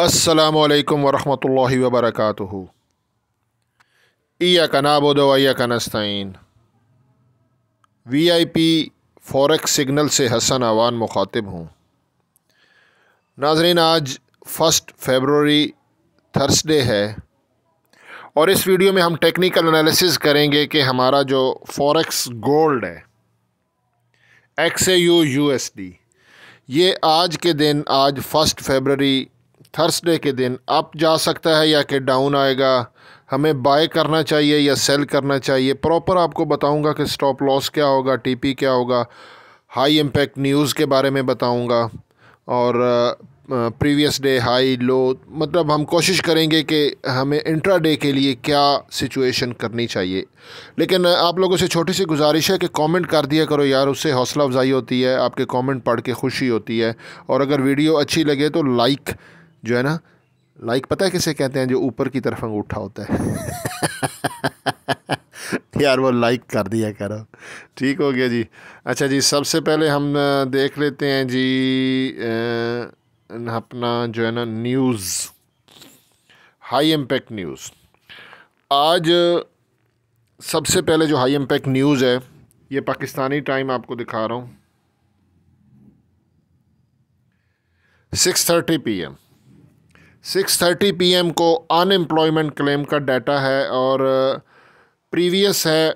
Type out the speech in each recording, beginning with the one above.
असलकम वरहि वबरक ईया कनाबोदया कनस्तीन V I P forex signal से हसन आवान मुखातिब हूँ नाजरीन आज फर्स्ट फरवरी थर्सडे है और इस वीडियो में हम टेक्निकल एनालिसिस करेंगे कि हमारा जो फॉरेक्स गोल्ड है X A U U S D ये आज के दिन आज फर्स्ट फरवरी थर्सडे के दिन अप जा सकता है या कि डाउन आएगा हमें बाय करना चाहिए या सेल करना चाहिए प्रॉपर आपको बताऊंगा कि स्टॉप लॉस क्या होगा टीपी क्या होगा हाई इम्पैक्ट न्यूज़ के बारे में बताऊंगा और प्रीवियस डे हाई लो मतलब हम कोशिश करेंगे कि हमें इंट्रा डे के लिए क्या सिचुएशन करनी चाहिए लेकिन आप लोगों से छोटी सी गुजारिश है कि कमेंट कर दिया करो यार उससे हौसला अफजाई होती है आपके कमेंट पढ़ के खुशी होती है और अगर वीडियो अच्छी लगे तो लाइक जो है ना लाइक पता है किसे कहते हैं जो ऊपर की तरफ अंगूठा होता है यार वो लाइक कर दिया करो ठीक हो गया जी अच्छा जी सबसे पहले हम देख लेते हैं जी अपना जो है ना न्यूज़ हाई इम्पैक्ट न्यूज़ आज सबसे पहले जो हाई इम्पैक्ट न्यूज़ है ये पाकिस्तानी टाइम आपको दिखा रहा हूँ six thirty P M six thirty P M को अनएम्प्लॉयमेंट क्लेम का डाटा है और प्रीवियस uh, है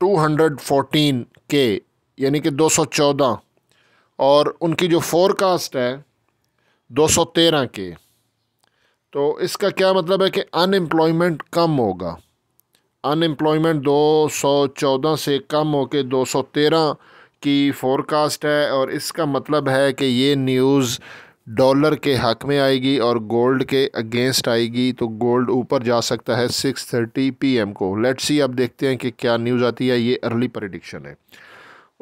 टू हंड्रेड फोटीन के यानी कि दो सौ चौदह और उनकी जो फोरकास्ट है दो सौ तेरह के तो इसका क्या मतलब है कि अनएम्प्लॉयमेंट कम होगा अनएम्प्लॉयमेंट चौदह से कम हो के दो सौ तेरह की फोरकास्ट है और इसका मतलब है कि ये न्यूज़ डॉलर के हक में आएगी और गोल्ड के अगेंस्ट आएगी तो गोल्ड ऊपर जा सकता है 6:30 पीएम को लेट्स सी अब देखते हैं कि क्या न्यूज़ आती है ये अर्ली प्रडिक्शन है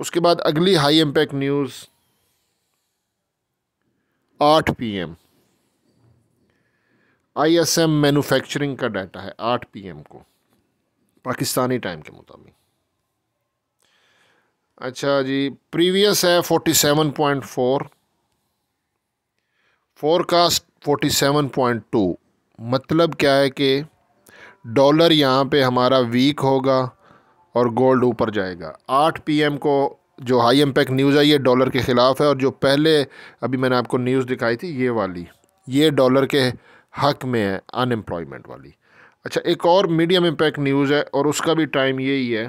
उसके बाद अगली high impact news 8 PM ISM manufacturing का डाटा है 8 पीएम को पाकिस्तानी टाइम के मुताबिक अच्छा जी प्रीवियस है 47.4 फोरकास्ट 47.2 मतलब क्या है कि डॉलर यहाँ पे हमारा वीक होगा और गोल्ड ऊपर जाएगा 8 पीएम को जो हाई इम्पैक्ट न्यूज़ आई है डॉलर के ख़िलाफ़ है और जो पहले अभी मैंने आपको न्यूज़ दिखाई थी ये वाली ये डॉलर के हक में है अनएम्प्लॉयमेंट वाली अच्छा एक और मीडियम इम्पैक्ट न्यूज़ है और उसका भी टाइम यही है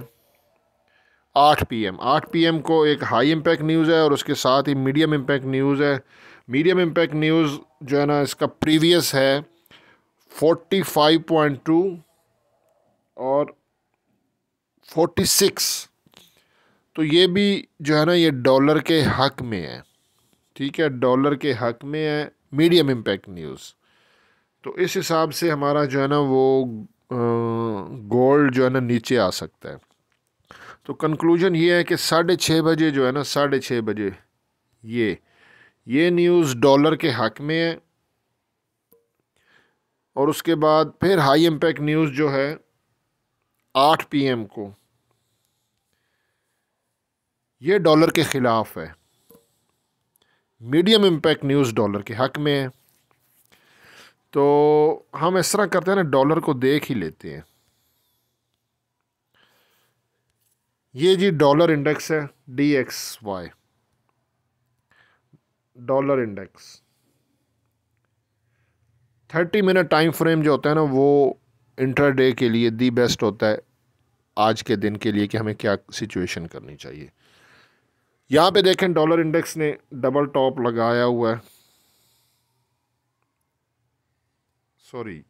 आठ पी एम आठ पी एम को एक हाई इम्पैक्ट न्यूज़ है और उसके साथ ही मीडियम इम्पैक्ट न्यूज़ है मीडियम इम्पैक्ट न्यूज़ जो है ना इसका प्रीवियस है फोर्टी फाइव पॉइंट टू और फोर्टी सिक्स तो ये भी जो है ना ये डॉलर के हक में है ठीक है डॉलर के हक में है मीडियम इम्पैक्ट न्यूज़ तो इस हिसाब से हमारा जो है ना वो गोल्ड जो है ना नीचे आ सकता है तो कंक्लूजन ये है कि साढ़े छः बजे जो है ना साढ़े छः बजे ये ये न्यूज़ डॉलर के हक में है और उसके बाद फिर हाई इम्पैक्ट न्यूज़ जो है आठ पीएम को ये डॉलर के ख़िलाफ़ है मीडियम इम्पैक्ट न्यूज़ डॉलर के हक में है तो हम इस तरह करते हैं ना डॉलर को देख ही लेते हैं ये जी डॉलर इंडेक्स है D X Y dollar index thirty minute time frame जो होता है ना वो इंटर डे के लिए दी बेस्ट होता है आज के दिन के लिए कि हमें क्या सिचुएशन करनी चाहिए यहाँ पे देखें डॉलर इंडेक्स ने डबल टॉप लगाया हुआ है सॉरी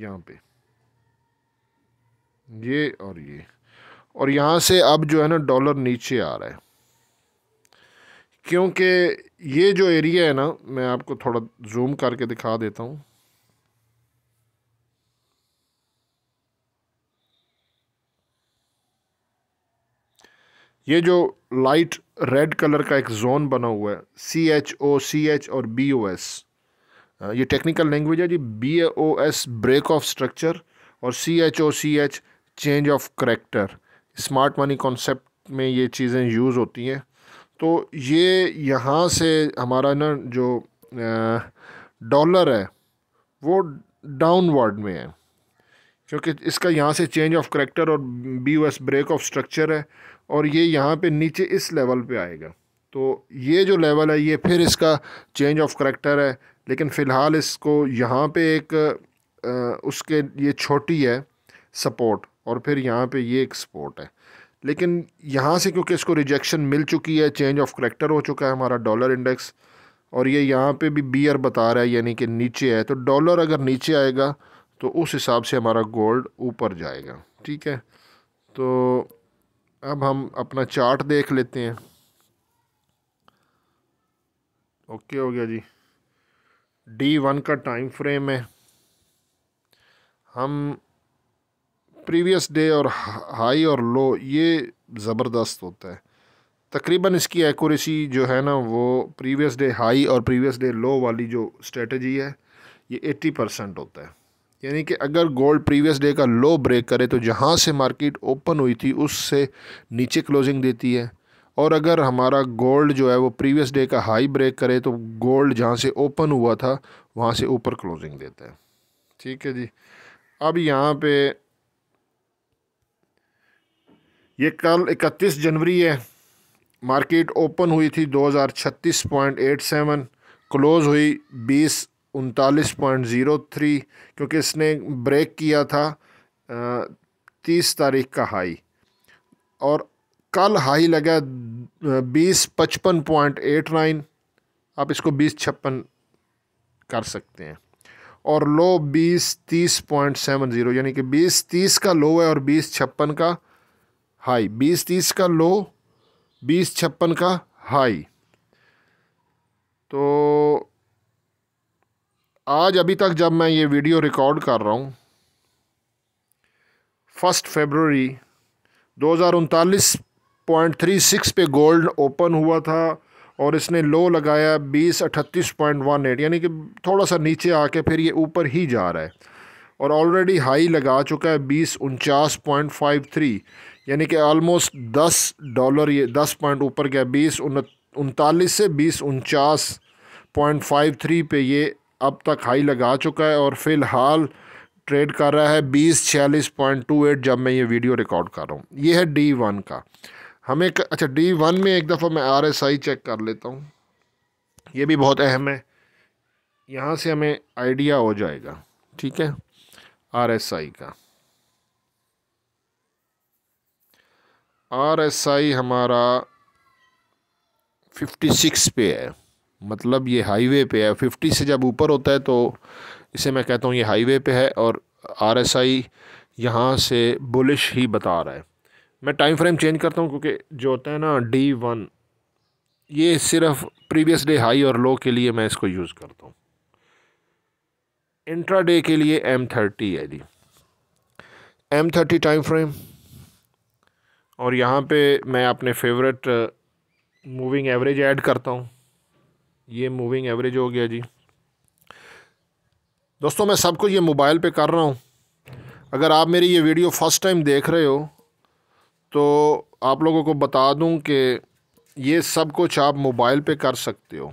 यहाँ पे ये और ये और यहाँ से अब जो है ना डॉलर नीचे आ रहा है क्योंकि ये जो एरिया है ना मैं आपको थोड़ा जूम करके दिखा देता हूँ ये जो लाइट रेड कलर का एक जोन बना हुआ है C H O C H और बी ओ एस ये टेक्निकल लैंग्वेज है जी B O S break of structure और C H O C H change of character smart money concept में ये चीज़ें यूज़ होती हैं तो ये यहाँ से हमारा ना जो डॉलर है वो डाउनवर्ड में है क्योंकि इसका यहाँ से चेंज ऑफ करेक्टर और B S break of structure है और ये यहाँ पे नीचे इस लेवल पे आएगा तो ये जो लेवल है ये फिर इसका चेंज ऑफ करेक्टर है लेकिन फ़िलहाल इसको यहाँ पे एक आ, उसके ये छोटी है सपोर्ट और फिर यहाँ पे ये एक सपोर्ट है लेकिन यहाँ से क्योंकि इसको रिजेक्शन मिल चुकी है चेंज ऑफ करेक्टर हो चुका है हमारा डॉलर इंडेक्स और ये यहाँ पे भी बीयर बता रहा है यानी कि नीचे है तो डॉलर अगर नीचे आएगा तो उस हिसाब से हमारा गोल्ड ऊपर जाएगा ठीक है तो अब हम अपना चार्ट देख लेते हैं ओके हो गया जी डी वन का टाइम फ्रेम है हम प्रीवियस डे और हाई और लो ये ज़बरदस्त होता है तकरीबन इसकी एक्यूरेसी जो है ना वो प्रीवियस डे हाई और प्रीवियस डे लो वाली जो स्ट्रेटजी है ये 80 परसेंट होता है यानी कि अगर गोल्ड प्रीवियस डे का लो ब्रेक करे तो जहाँ से मार्केट ओपन हुई थी उससे नीचे क्लोजिंग देती है और अगर हमारा गोल्ड जो है वो प्रीवियस डे का हाई ब्रेक करे तो गोल्ड जहाँ से ओपन हुआ था वहाँ से ऊपर क्लोजिंग देता है ठीक है जी अब यहाँ पे ये कल 31 जनवरी है मार्केट ओपन हुई थी 2036.87 क्लोज़ हुई बीस उनतालीस पॉइंट ज़ीरो थ्री क्योंकि इसने ब्रेक किया था तीस तारीख का हाई और कल हाई लगा बीस पचपन पॉइंट एट नाइन आप इसको बीस छप्पन कर सकते हैं और लो बीस तीस पॉइंट सेवन ज़ीरो यानी कि बीस तीस का लो है और बीस छप्पन का हाई बीस तीस का लो बीस छप्पन का हाई तो आज अभी तक जब मैं ये वीडियो रिकॉर्ड कर रहा हूँ फर्स्ट फेबररी दो हज़ार उनतालीस पॉइंट थ्री सिक्स पे गोल्ड ओपन हुआ था और इसने लो लगाया बीस अट्ठतीस पॉइंट वन एट यानी कि थोड़ा सा नीचे आके फिर ये ऊपर ही जा रहा है और ऑलरेडी हाई लगा चुका है बीस उनचास पॉइंट फाइव थ्री यानी कि ऑलमोस्ट दस डॉलर ये दस पॉइंट ऊपर गया बीस उनतालीस से बीस उनचास पॉइंट फाइव थ्री पे ये अब तक हाई लगा चुका है और फ़िलहाल ट्रेड कर रहा है बीस छियालीस पॉइंट टू एट जब मैं ये वीडियो रिकॉर्ड कर रहा हूँ ये है डी वन का हमें क... अच्छा डी वन में एक दफ़ा मैं आर एस आई चेक कर लेता हूँ ये भी बहुत अहम है यहाँ से हमें आइडिया हो जाएगा ठीक है आरएसआई का आरएसआई हमारा 56 पे है मतलब ये हाईवे पे है 50 से जब ऊपर होता है तो इसे मैं कहता हूँ ये हाईवे पे है और आरएसआई यहाँ से बुलिश ही बता रहा है मैं टाइम फ्रेम चेंज करता हूँ क्योंकि जो होता है ना डी वन ये सिर्फ प्रीवियस डे हाई और लो के लिए मैं इसको यूज़ करता हूँ इंट्राडे के लिए एम थर्टी है जी एम थर्टी टाइम फ्रेम और यहाँ पे मैं अपने फेवरेट मूविंग एवरेज ऐड करता हूँ ये मूविंग एवरेज हो गया जी दोस्तों मैं सबको ये मोबाइल पे कर रहा हूँ अगर आप मेरी ये वीडियो फर्स्ट टाइम देख रहे हो तो आप लोगों को बता दूँ कि ये सब कुछ आप मोबाइल पे कर सकते हो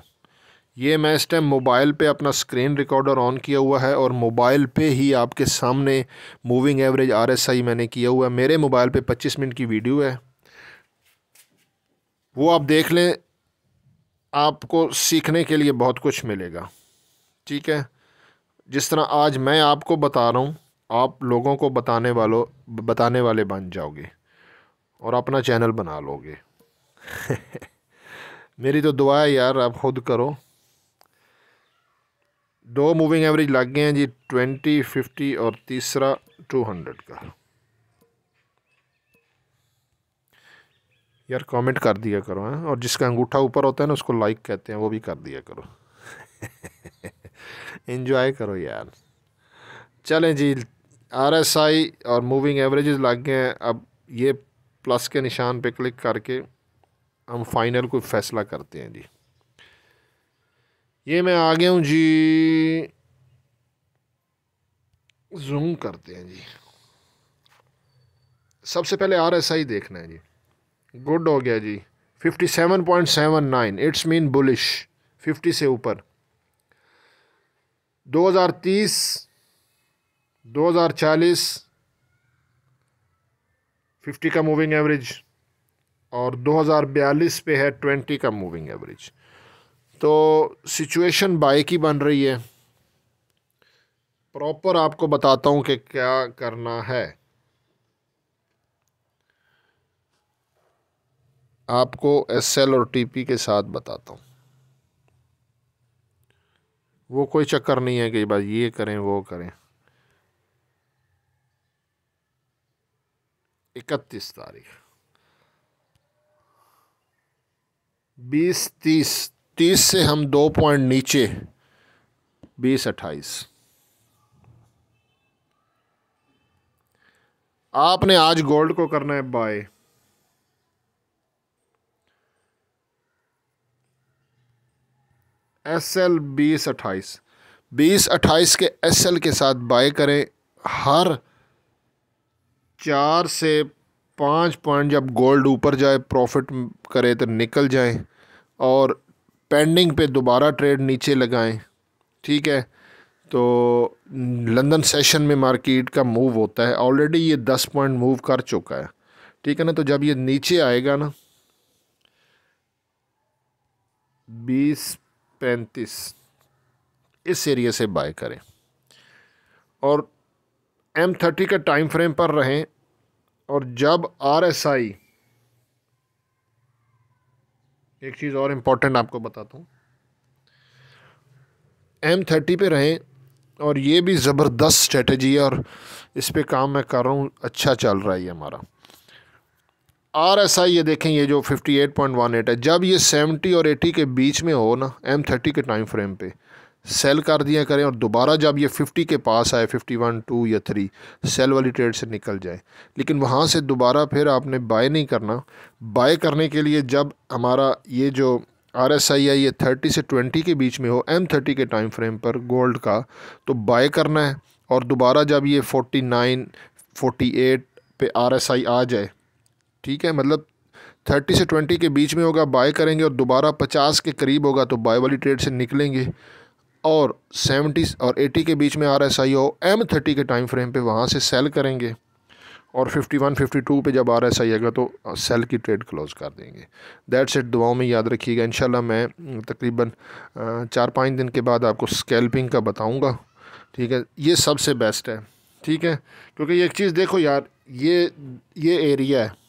ये मैं इस टाइम मोबाइल पे अपना स्क्रीन रिकॉर्डर ऑन किया हुआ है और मोबाइल पे ही आपके सामने मूविंग एवरेज आरएसआई मैंने किया हुआ है मेरे मोबाइल पे 25 मिनट की वीडियो है वो आप देख लें आपको सीखने के लिए बहुत कुछ मिलेगा ठीक है जिस तरह आज मैं आपको बता रहा हूँ आप लोगों को बताने वालों बताने वाले बन जाओगे और अपना चैनल बना लोगे मेरी तो दुआ है यार आप खुद करो दो मूविंग एवरेज लग गए हैं जी ट्वेंटी फिफ्टी और तीसरा टू हंड्रेड का यार कमेंट कर दिया करो हैं और जिसका अंगूठा ऊपर होता है ना उसको लाइक कहते हैं वो भी कर दिया करो इन्जॉय करो यार चलें जी आर एस आई और मूविंग एवरेजेस लग गए हैं अब ये प्लस के निशान पे क्लिक करके हम फाइनल कोई फ़ैसला करते हैं जी ये मैं आ गया हूँ जी जूम करते हैं जी सबसे पहले आर एस आई देखना है जी गुड हो गया जी fifty seven point seven nine it's mean bullish fifty से ऊपर दो हज़ार तीस दो हज़ार चालीस फिफ्टी का मूविंग एवरेज और दो हज़ार बयालीस पे है ट्वेंटी का मूविंग एवरेज तो सिचुएशन बाय की बन रही है प्रॉपर आपको बताता हूँ कि क्या करना है आपको एस एल और टी पी के साथ बताता हूँ वो कोई चक्कर नहीं है कि भाई ये करें वो करें इकतीस तारीख बीस तीस तीस से हम दो पॉइंट नीचे बीस अट्ठाईस आपने आज गोल्ड को करना है बाय एस एल बीस अट्ठाईस बीस अट्ठाईस के एस एल के साथ बाय करें हर चार से पाँच पॉइंट जब गोल्ड ऊपर जाए प्रॉफिट करे तो निकल जाए और पेंडिंग पे दोबारा ट्रेड नीचे लगाएं ठीक है तो लंदन सेशन में मार्केट का मूव होता है ऑलरेडी ये दस पॉइंट मूव कर चुका है ठीक है ना तो जब ये नीचे आएगा ना बीस पैंतीस इस एरिया से बाय करें और एम थर्टी का टाइम फ्रेम पर रहें और जब आर एस आई एक चीज़ और इम्पोर्टेंट आपको बताता हूँ एम थर्टी पे रहें और ये भी ज़बरदस्त स्ट्रेटजी है और इस पर काम मैं कर रहा हूँ अच्छा चल रहा है ये हमारा आर एस आई ये देखें ये जो fifty eight point one eight है जब ये सेवेंटी और एटी के बीच में हो ना एम थर्टी के टाइम फ्रेम पर सेल कर दिया करें और दोबारा जब ये 50 के पास आए 51, 2 या 3 सेल वाली ट्रेड से निकल जाए लेकिन वहाँ से दोबारा फिर आपने बाय नहीं करना बाय करने के लिए जब हमारा ये जो आर एस आई है ये थर्टी से ट्वेंटी के बीच में हो एम थर्टी के टाइम फ्रेम पर गोल्ड का तो बाय करना है और दोबारा जब ये फोर्टी नाइन फोर्टी एट पे आर एस आई आ जाए ठीक है मतलब थर्टी से ट्वेंटी के बीच में होगा बाय करेंगे और दोबारा पचास के करीब होगा तो बाय वाली ट्रेड से निकलेंगे और सेवेंटी और एटी के बीच में आर एस आई ओ एम थर्टी के टाइम फ्रेम पे वहाँ से सेल करेंगे और फिफ्टी वन फिफ्टी टू पर जब आर एस आई आएगा तो सेल की ट्रेड क्लोज़ कर देंगे दैट्स इट दुआओं में याद रखिएगा इन मैं तकरीबन चार पाँच दिन के बाद आपको स्कैल्पिंग का बताऊँगा ठीक है ये सबसे बेस्ट है ठीक है क्योंकि एक चीज़ देखो यार ये ये एरिया है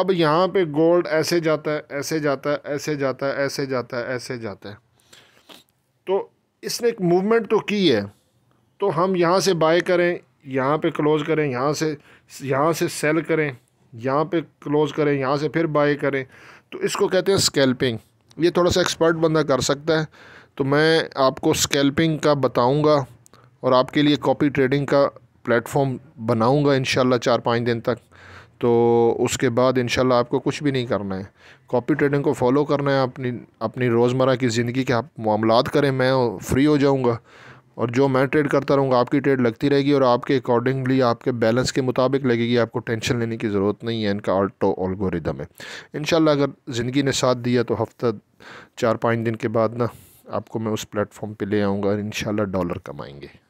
अब यहाँ पे गोल्ड ऐसे जाता है ऐसे जाता है ऐसे जाता है ऐसे जाता है ऐसे जाता है तो इसने एक मूवमेंट तो की है तो हम यहाँ से बाय करें यहाँ पे क्लोज़ करें यहाँ से यहाँ से सेल करें यहाँ पे क्लोज़ करें यहाँ से फिर बाय करें तो इसको कहते हैं स्केल्पिंग ये थोड़ा सा एक्सपर्ट बंदा कर सकता है तो मैं आपको स्केल्पिंग का बताऊंगा और आपके लिए कॉपी ट्रेडिंग का प्लेटफॉर्म बनाऊंगा इन चार पाँच दिन तक तो उसके बाद इन आपको कुछ भी नहीं करना है कॉपी ट्रेडिंग को फॉलो करना है अपनी अपनी रोज़मर्रा की ज़िंदगी के आप मामला करें मैं फ्री हो जाऊँगा और जो मैं ट्रेड करता रहूँगा आपकी ट्रेड लगती रहेगी और आपके अकॉर्डिंगली आपके बैलेंस के मुताबिक लगेगी आपको टेंशन लेने की ज़रूरत नहीं है इनका ऑल्टो ऑलगोरिदम है इन अगर ज़िंदगी ने साथ दिया तो हफ्ता चार पाँच दिन के बाद ना आपको मैं उस प्लेटफॉर्म पे ले आऊँगा और इन डॉलर कमाएंगे